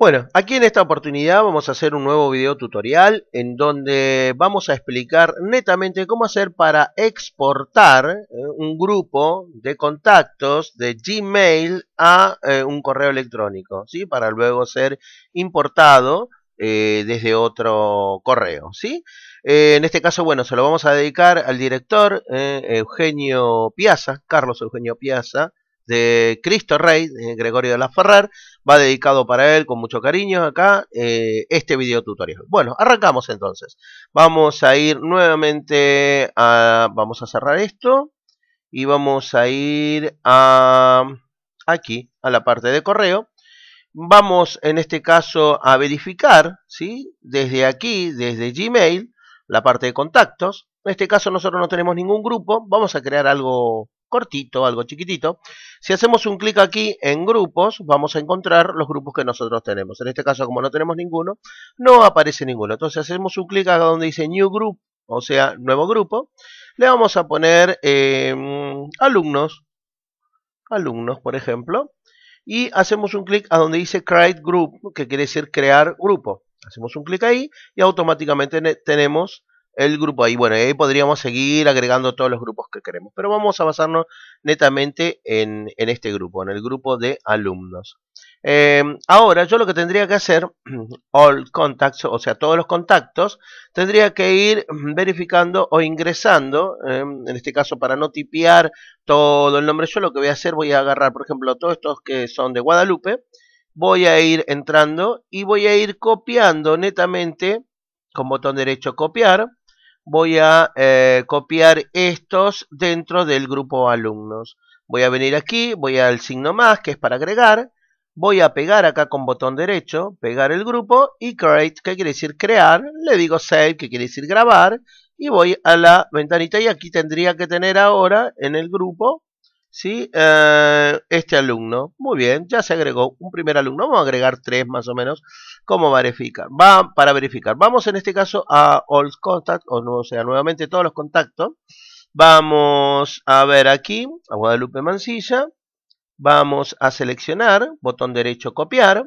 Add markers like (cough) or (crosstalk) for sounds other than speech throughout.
Bueno, aquí en esta oportunidad vamos a hacer un nuevo video tutorial en donde vamos a explicar netamente cómo hacer para exportar eh, un grupo de contactos de Gmail a eh, un correo electrónico, ¿sí? Para luego ser importado eh, desde otro correo, ¿sí? en este caso, bueno, se lo vamos a dedicar al director Eugenio Piazza, Carlos Eugenio Piazza, de Cristo Rey, Gregorio de la Ferrer, va dedicado para él con mucho cariño acá eh, este video tutorial. Bueno, arrancamos entonces. Vamos a ir nuevamente a... vamos a cerrar esto y vamos a ir a aquí, a la parte de correo. Vamos en este caso a verificar, ¿Si? Desde aquí, desde Gmail, la parte de contactos. En este caso nosotros no tenemos ningún grupo, vamos a crear algo cortito, algo chiquitito. Si hacemos un clic aquí en grupos, vamos a encontrar los grupos que nosotros tenemos. En este caso, como no tenemos ninguno, no aparece ninguno. Entonces hacemos un clic a donde dice New Group, o sea, nuevo grupo. Le vamos a poner eh, alumnos, alumnos, por ejemplo. Y hacemos un clic a donde dice Create Group, que quiere decir crear grupo. Hacemos un clic ahí y automáticamente tenemos el grupo ahí. Bueno, ahí podríamos seguir agregando todos los grupos que queremos, pero vamos a basarnos netamente en, este grupo, en el grupo de alumnos. Em, ahora, yo lo que tendría que hacer, (clears throat) all contacts, o sea, todos los contactos, tendría que ir (clears throat) verificando o ingresando, em, en este caso para no tipear todo el nombre, yo lo que voy a hacer, voy a agarrar, por ejemplo, todos estos que son de Guadalupe, voy a ir entrando y voy a ir copiando netamente con botón derecho copiar, voy a eh, copiar estos dentro del grupo alumnos. Voy a venir aquí, voy al signo más, que es para agregar. Voy a pegar acá con botón derecho, pegar el grupo y create, que quiere decir crear. Le digo save, que quiere decir grabar. Y voy a la ventanita y aquí tendría que tener ahora en el grupo ¿sí? Eh, este alumno. Muy bien, ya se agregó un primer alumno. Vamos a agregar tres más o menos. ¿Cómo verificar? Va, para verificar. Vamos en este caso a All Contact, o, no, o sea, nuevamente todos los contactos. Vamos a ver aquí, a Guadalupe Mancilla. Vamos a seleccionar, botón derecho copiar.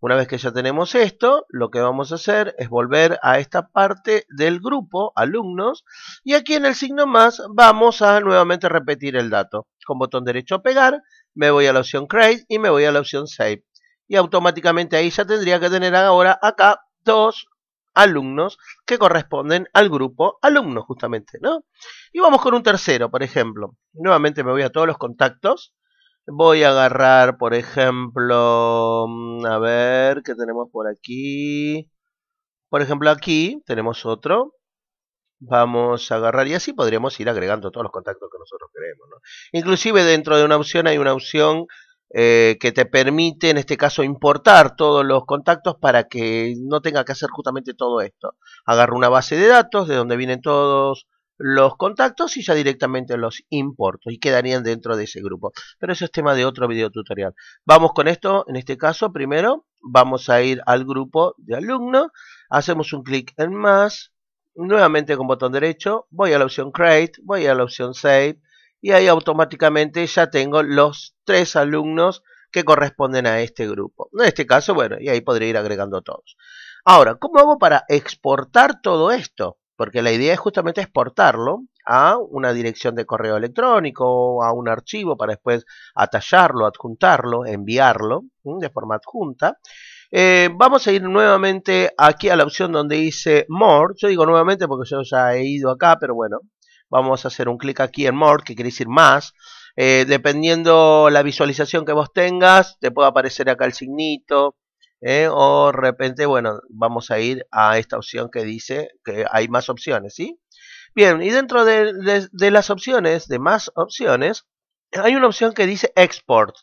Una vez que ya tenemos esto, lo que vamos a hacer es volver a esta parte del grupo, alumnos, y aquí en el signo más vamos a nuevamente repetir el dato. Con botón derecho a pegar, me voy a la opción Create y me voy a la opción Save. Y automáticamente ahí ya tendría que tener ahora acá dos alumnos que corresponden al grupo alumnos justamente, ¿no? Y vamos con un tercero, por ejemplo. Nuevamente me voy a todos los contactos Voy a agarrar, por ejemplo, mm, a ver, ¿qué tenemos por aquí? Por ejemplo, aquí tenemos otro. Vamos a agarrar y así podríamos ir agregando todos los contactos que nosotros queremos. Inclusive dentro de una opción hay una opción eh, que te permite, en este caso, importar todos los contactos para que no tenga que hacer justamente todo esto. Agarro una base de datos de donde vienen todos los contactos y ya directamente los importo y quedarían dentro de ese grupo. Pero eso es tema de otro video tutorial. Vamos con esto, en este caso primero vamos a ir al grupo de alumnos, hacemos un clic en más, nuevamente con botón derecho, voy a la opción Create, voy a la opción Save y ahí automáticamente ya tengo los tres alumnos que corresponden a este grupo. En este caso, bueno, y ahí podré ir agregando todos. Ahora, ¿cómo hago para exportar todo esto? porque la idea es justamente exportarlo a una dirección de correo electrónico, a un archivo para después atallarlo, adjuntarlo, enviarlo de forma adjunta. Eh, vamos a ir nuevamente aquí a la opción donde dice More. Yo digo nuevamente porque yo ya he ido acá, pero bueno, vamos a hacer un clic aquí en More, que quiere decir más. Eh, dependiendo la visualización que vos tengas, te puede aparecer acá el signito, ¿eh? o de repente, bueno, vamos a ir a esta opción que dice que hay más opciones, ¿sí? Bien, y dentro de, de las opciones, de más opciones, hay una opción que dice export,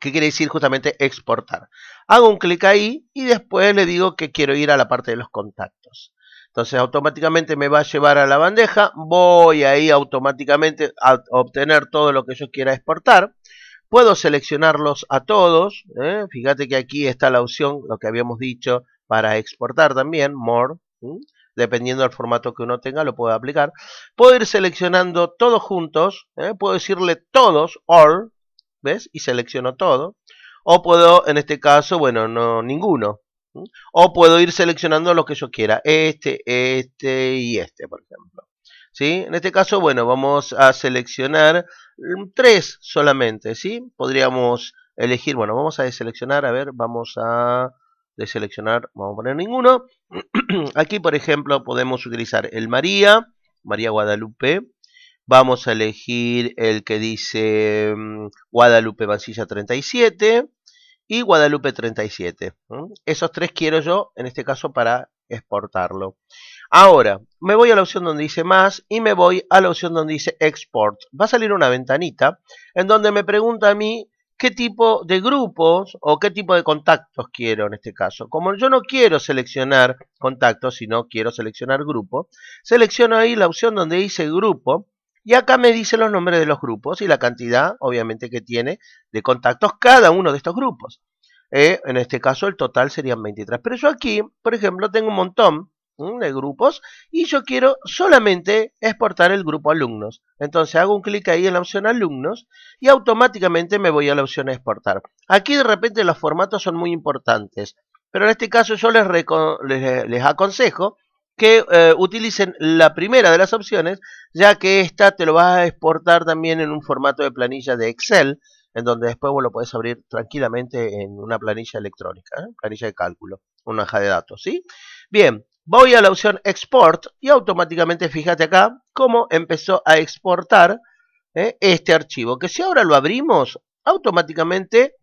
que quiere decir justamente exportar. Hago un clic ahí y después le digo que quiero ir a la parte de los contactos. Entonces automáticamente me va a llevar a la bandeja, voy ahí automáticamente a obtener todo lo que yo quiera exportar. Puedo seleccionarlos a todos. ¿eh? Fíjate que aquí está la opción, lo que habíamos dicho, para exportar también, More. Dependiendo del formato que uno tenga, lo puedo aplicar. Puedo ir seleccionando todos juntos. ¿eh? Puedo decirle todos, all. ¿Ves? Y selecciono todo. O puedo, en este caso, bueno, no ninguno. O puedo ir seleccionando lo que yo quiera. Este, este y este, por ejemplo. ¿sí? En este caso, bueno, vamos a seleccionar mm, tres solamente, ¿sí? Podríamos elegir, bueno, vamos a deseleccionar, a ver, vamos a deseleccionar, vamos a poner ninguno. (clears throat) Aquí, por ejemplo, podemos utilizar el María, María Guadalupe. Vamos a elegir el que dice mm, Guadalupe Mancilla 37 y Guadalupe 37. Esos tres quiero yo, en este caso, para exportarlo. Ahora, me voy a la opción donde dice más y me voy a la opción donde dice export. Va a salir una ventanita en donde me pregunta a mí qué tipo de grupos o qué tipo de contactos quiero en este caso. Como yo no quiero seleccionar contactos, sino quiero seleccionar grupo, selecciono ahí la opción donde dice grupo y acá me dice los nombres de los grupos y la cantidad, obviamente, que tiene de contactos cada uno de estos grupos. Eh, en este caso el total serían 23. Pero yo aquí, por ejemplo, tengo un montón de grupos y yo quiero solamente exportar el grupo alumnos. Entonces hago un clic ahí en la opción alumnos y automáticamente me voy a la opción exportar. Aquí de repente los formatos son muy importantes, pero en este caso yo les, aconsejo que eh, utilicen la primera de las opciones, ya que esta te lo vas a exportar también en un formato de planilla de Excel, en donde después vos lo podés abrir tranquilamente en una planilla electrónica, ¿eh? planilla de cálculo, una hoja de datos, ¿sí? Bien, Voy a la opción Export y automáticamente fíjate acá cómo empezó a exportar ¿eh? este archivo. Que si ahora lo abrimos, automáticamente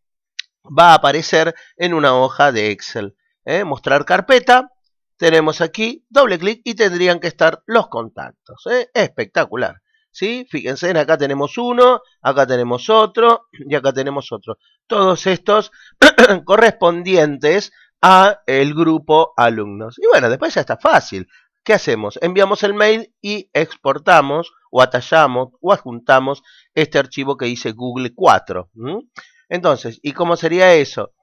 va a aparecer en una hoja de Excel. ¿eh? mostrar carpeta, tenemos aquí doble clic y tendrían que estar los contactos. ¿eh? espectacular. ¿sí? Fíjense, acá tenemos uno, acá tenemos otro y acá tenemos otro. Todos estos (clears throat) correspondientes a el grupo alumnos. Y bueno, después ya está fácil. ¿Qué hacemos? Enviamos el mail y exportamos o atallamos o adjuntamos este archivo que dice Google 4. Entonces, ¿y cómo sería eso?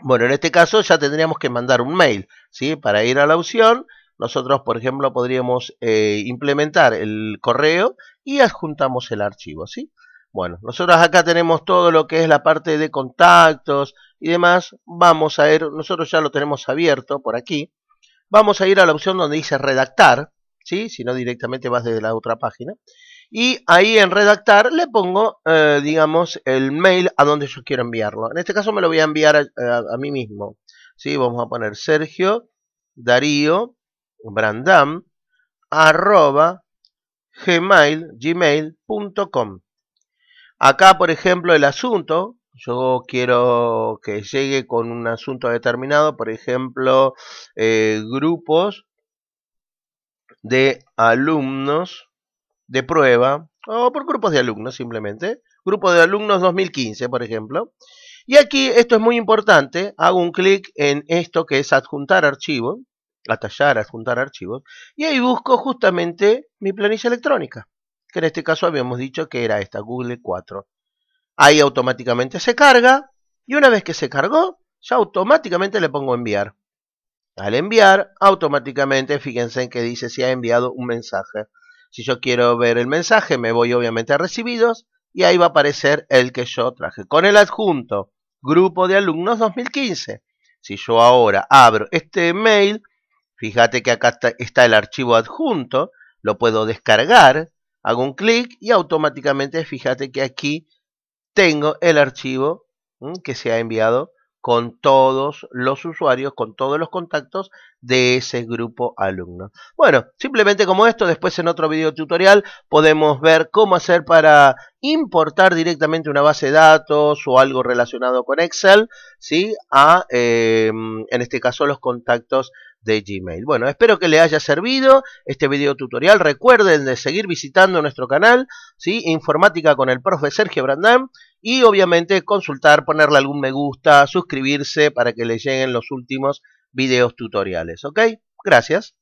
Bueno, en este caso ya tendríamos que mandar un mail, ¿sí? Para ir a la opción, nosotros, por ejemplo, podríamos eh, implementar el correo y adjuntamos el archivo, ¿sí? Bueno, nosotros acá tenemos todo lo que es la parte de contactos, y demás, vamos a ir, nosotros ya lo tenemos abierto por aquí, vamos a ir a la opción donde dice redactar, ¿sí? si no directamente vas desde la otra página, y ahí en redactar le pongo, eh, digamos, el mail a donde yo quiero enviarlo. En este caso me lo voy a enviar eh, a, mí mismo. ¿sí? Vamos a poner Sergio Darío Brandam arroba gmail, gmail.com. Acá, por ejemplo, el asunto yo quiero que llegue con un asunto determinado, por ejemplo, eh, grupos de alumnos de prueba, o por grupos de alumnos simplemente, grupo de alumnos 2015, por ejemplo. Y aquí esto es muy importante, hago un clic en esto que es adjuntar archivo, atallar, adjuntar archivos, y ahí busco justamente mi planilla electrónica, que en este caso habíamos dicho que era esta, Google 4. Ahí automáticamente se carga y una vez que se cargó, ya automáticamente le pongo enviar. Al enviar, automáticamente, fíjense en que dice si ha enviado un mensaje. Si yo quiero ver el mensaje, me voy obviamente a recibidos y ahí va a aparecer el que yo traje. Con el adjunto, grupo de alumnos 2015. Si yo ahora abro este mail, fíjate que acá está, el archivo adjunto, lo puedo descargar, hago un clic y automáticamente fíjate que aquí tengo el archivo que se ha enviado con todos los usuarios, con todos los contactos de ese grupo alumno. Bueno, simplemente como esto, después en otro video tutorial podemos ver cómo hacer para importar directamente una base de datos o algo relacionado con Excel, ¿sí? A, em, en este caso, los contactos de Gmail. Bueno, espero que le haya servido este video tutorial. Recuerden de seguir visitando nuestro canal, ¿sí? Informática con el profe Sergio Brandán. Y obviamente consultar, ponerle algún me gusta, suscribirse para que les lleguen los últimos videos tutoriales. ¿Ok? Gracias.